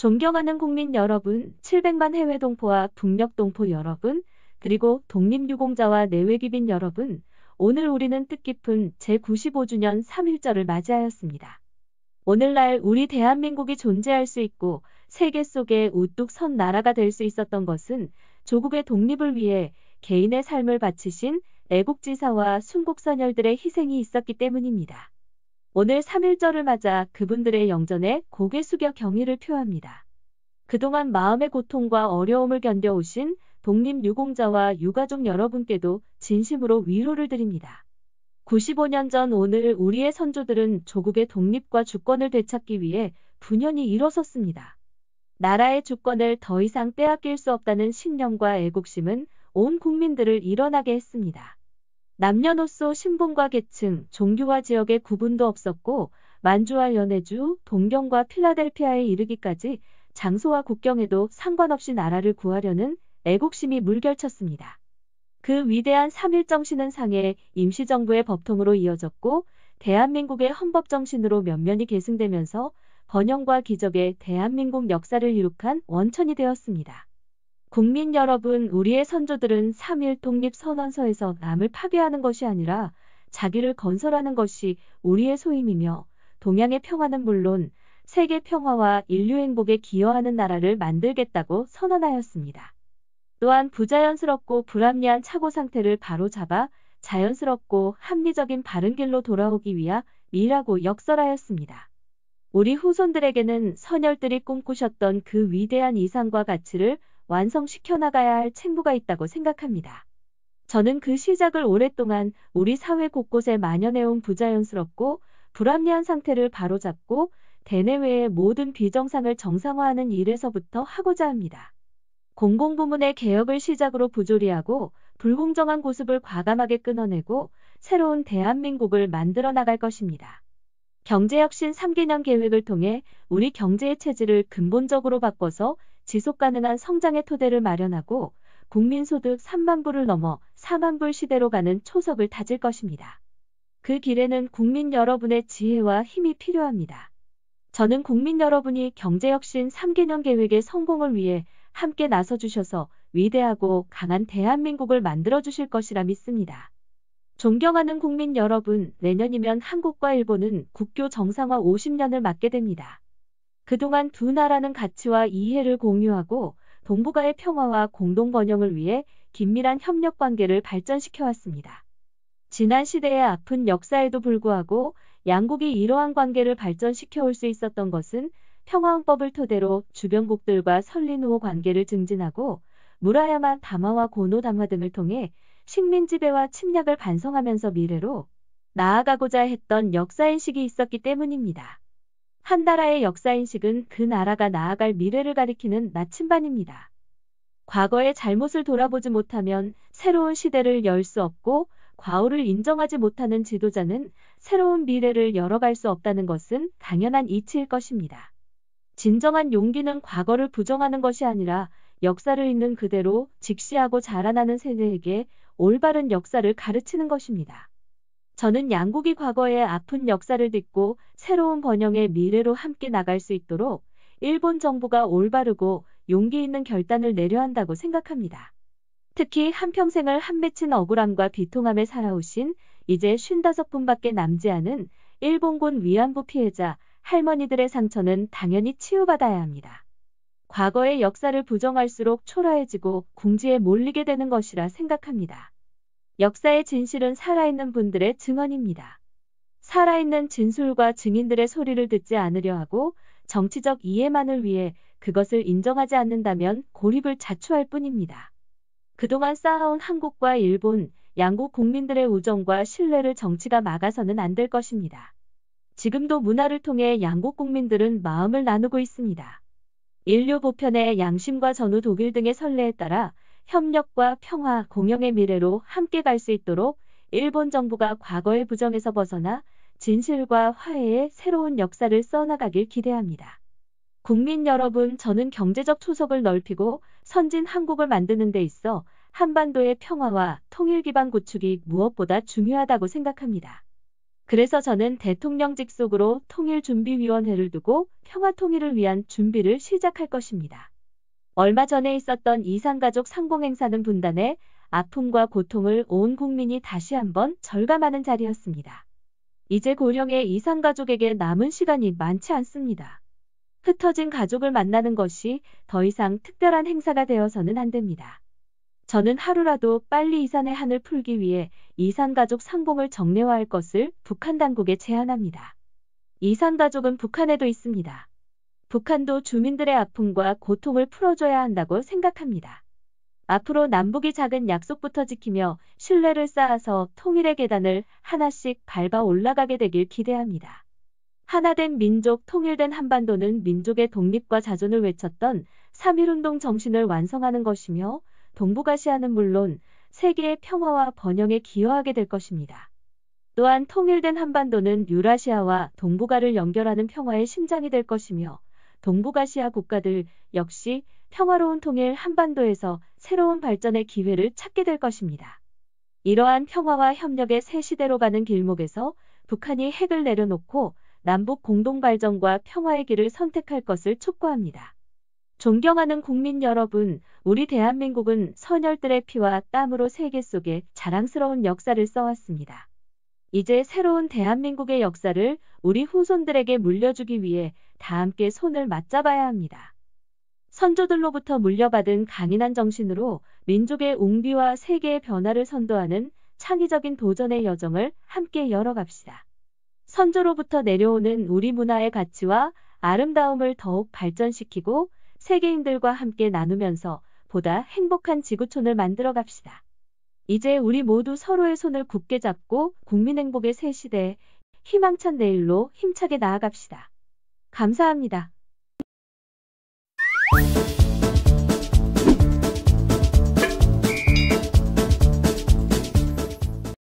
존경하는 국민 여러분, 700만 해외 동포와 북녘 동포 여러분, 그리고 독립유공자와 내외기빈 여러분, 오늘 우리는 뜻깊은 제95주년 3일절을 맞이하였습니다. 오늘날 우리 대한민국이 존재할 수 있고 세계 속에 우뚝 선 나라가 될 수 있었던 것은 조국의 독립을 위해 개인의 삶을 바치신 애국지사와 순국선열들의 희생이 있었기 때문입니다. 오늘 3일절을 맞아 그분들의 영전에 고개 숙여 경의를 표합니다. 그동안 마음의 고통과 어려움을 견뎌오신 독립유공자와 유가족 여러분께도 진심으로 위로를 드립니다. 95년 전 오늘 우리의 선조들은 조국의 독립과 주권을 되찾기 위해 분연히 일어섰습니다. 나라의 주권을 더 이상 빼앗길 수 없다는 신념과 애국심은 온 국민들을 일어나게 했습니다. 남녀노소 신분과 계층, 종교와 지역의 구분도 없었고 만주와 연해주, 동경과 필라델피아에 이르기까지 장소와 국경에도 상관없이 나라를 구하려는 애국심이 물결쳤습니다. 그 위대한 3일 정신은 상해 임시정부의 법통으로 이어졌고 대한민국의 헌법 정신으로 면면이 계승되면서 번영과 기적의 대한민국 역사를 이룩한 원천이 되었습니다. 국민 여러분, 우리의 선조들은 3일 독립선언서에서 남을 파괴하는 것이 아니라 자기를 건설하는 것이 우리의 소임이며 동양의 평화는 물론 세계 평화와 인류 행복에 기여하는 나라를 만들겠다고 선언하였습니다. 또한 부자연스럽고 불합리한 착오 상태를 바로잡아 자연스럽고 합리적인 바른 길로 돌아오기 위하 미라고 역설하였습니다. 우리 후손들에게는 선열들이 꿈꾸셨던 그 위대한 이상과 가치를 완성시켜 나가야 할 책무가 있다고 생각합니다. 저는 그 시작을 오랫동안 우리 사회 곳곳에 만연해온 부자연스럽고 불합리한 상태를 바로잡고 대내외의 모든 비정상을 정상화하는 일에서부터 하고자 합니다. 공공부문의 개혁을 시작으로 부조리하고 불공정한 고습을 과감하게 끊어내고 새로운 대한민국을 만들어 나갈 것입니다. 경제혁신 3개년 계획을 통해 우리 경제의 체질을 근본적으로 바꿔서 지속 가능한 성장의 토대를 마련하고 국민소득 3만 불을 넘어 4만 불 시대로 가는 초석을 다질 것입니다. 그 길에는 국민 여러분의 지혜와 힘이 필요합니다. 저는 국민 여러분이 경제혁신 3개년 계획의 성공을 위해 함께 나서 주셔서 위대하고 강한 대한민국을 만들어 주실 것이라 믿습니다. 존경하는 국민 여러분, 내년이면 한국과 일본은 국교 정상화 50년을 맞게 됩니다. 그동안 두 나라는 가치와 이해를 공유하고 동북아의 평화와 공동 번영을 위해 긴밀한 협력 관계를 발전시켜 왔습니다. 지난 시대의 아픈 역사에도 불구하고 양국이 이러한 관계를 발전시켜 올 수 있었던 것은 평화헌법을 토대로 주변국들과 설린후 관계를 증진하고 무라야만 담화와 고노 담화 등을 통해 식민 지배와 침략을 반성하면서 미래로 나아가고자 했던 역사인식이 있었기 때문입니다. 한 나라의 역사인식은 그 나라가 나아갈 미래를 가리키는 나침반입니다. 과거의 잘못을 돌아보지 못하면 새로운 시대를 열 수 없고 과오를 인정하지 못하는 지도자는 새로운 미래를 열어갈 수 없다는 것은 당연한 이치일 것입니다. 진정한 용기는 과거를 부정하는 것이 아니라 역사를 있는 그대로 직시하고 자라나는 세대에게 올바른 역사를 가르치는 것입니다. 저는 양국이 과거의 아픈 역사를 딛고 새로운 번영의 미래로 함께 나갈 수 있도록 일본 정부가 올바르고 용기 있는 결단을 내려 야 한다고 생각합니다. 특히 한평생을 한맺힌 억울함과 비통함에 살아오신 이제 55분밖에 남지 않은 일본군 위안부 피해자 할머니들의 상처는 당연히 치유받아야 합니다. 과거의 역사를 부정할수록 초라해지고 궁지에 몰리게 되는 것이라 생각합니다. 역사의 진실은 살아있는 분들의 증언입니다. 살아있는 진술과 증인들의 소리를 듣지 않으려 하고 정치적 이해만을 위해 그것을 인정하지 않는다면 고립을 자초할 뿐입니다. 그동안 쌓아온 한국과 일본, 양국 국민들의 우정과 신뢰를 정치가 막아서는 안 될 것입니다. 지금도 문화를 통해 양국 국민들은 마음을 나누고 있습니다. 인류 보편의 양심과 전후 독일 등의 선례에 따라 협력과 평화, 공영의 미래로 함께 갈 수 있도록 일본 정부가 과거의 부정에서 벗어나 진실과 화해의 새로운 역사를 써나가길 기대합니다. 국민 여러분, 저는 경제적 초석을 넓히고 선진 한국을 만드는 데 있어 한반도의 평화와 통일 기반 구축이 무엇보다 중요하다고 생각합니다. 그래서 저는 대통령직 속으로 통일준비위원회를 두고 평화 통일을 위한 준비를 시작할 것입니다. 얼마 전에 있었던 이산가족 상봉행사는 분단에 아픔과 고통을 온 국민이 다시 한번 절감하는 자리였습니다. 이제 고령의 이산가족에게 남은 시간이 많지 않습니다. 흩어진 가족을 만나는 것이 더 이상 특별한 행사가 되어서는 안 됩니다. 저는 하루라도 빨리 이산의 한을 풀기 위해 이산가족 상봉을 정례화할 것을 북한 당국에 제안합니다. 이산가족은 북한에도 있습니다. 북한도 주민들의 아픔과 고통을 풀어줘야 한다고 생각합니다. 앞으로 남북이 작은 약속부터 지키며 신뢰를 쌓아서 통일의 계단을 하나씩 밟아 올라가게 되길 기대합니다. 하나된 민족, 통일된 한반도는 민족의 독립과 자존을 외쳤던 3.1운동 정신을 완성하는 것이며 동북아시아는 물론 세계의 평화와 번영에 기여하게 될 것입니다. 또한 통일된 한반도는 유라시아와 동북아를 연결하는 평화의 심장이 될 것이며 동북아시아 국가들 역시 평화로운 통일 한반도에서 새로운 발전의 기회를 찾게 될 것입니다. 이러한 평화와 협력의 새 시대로 가는 길목에서 북한이 핵을 내려놓고 남북 공동발전과 평화의 길을 선택할 것을 촉구합니다. 존경하는 국민 여러분, 우리 대한민국은 선열들의 피와 땀으로 세계 속에 자랑스러운 역사를 써왔습니다. 이제 새로운 대한민국의 역사를 우리 후손들에게 물려주기 위해 다 함께 손을 맞잡아야 합니다. 선조들로부터 물려받은 강인한 정신으로 민족의 웅비와 세계의 변화를 선도하는 창의적인 도전의 여정을 함께 열어갑시다. 선조로부터 내려오는 우리 문화의 가치와 아름다움을 더욱 발전시키고 세계인들과 함께 나누면서 보다 행복한 지구촌을 만들어 갑시다. 이제 우리 모두 서로의 손을 굳게 잡고 국민행복의 새시대 희망찬 내일로 힘차게 나아갑시다. 감사합니다.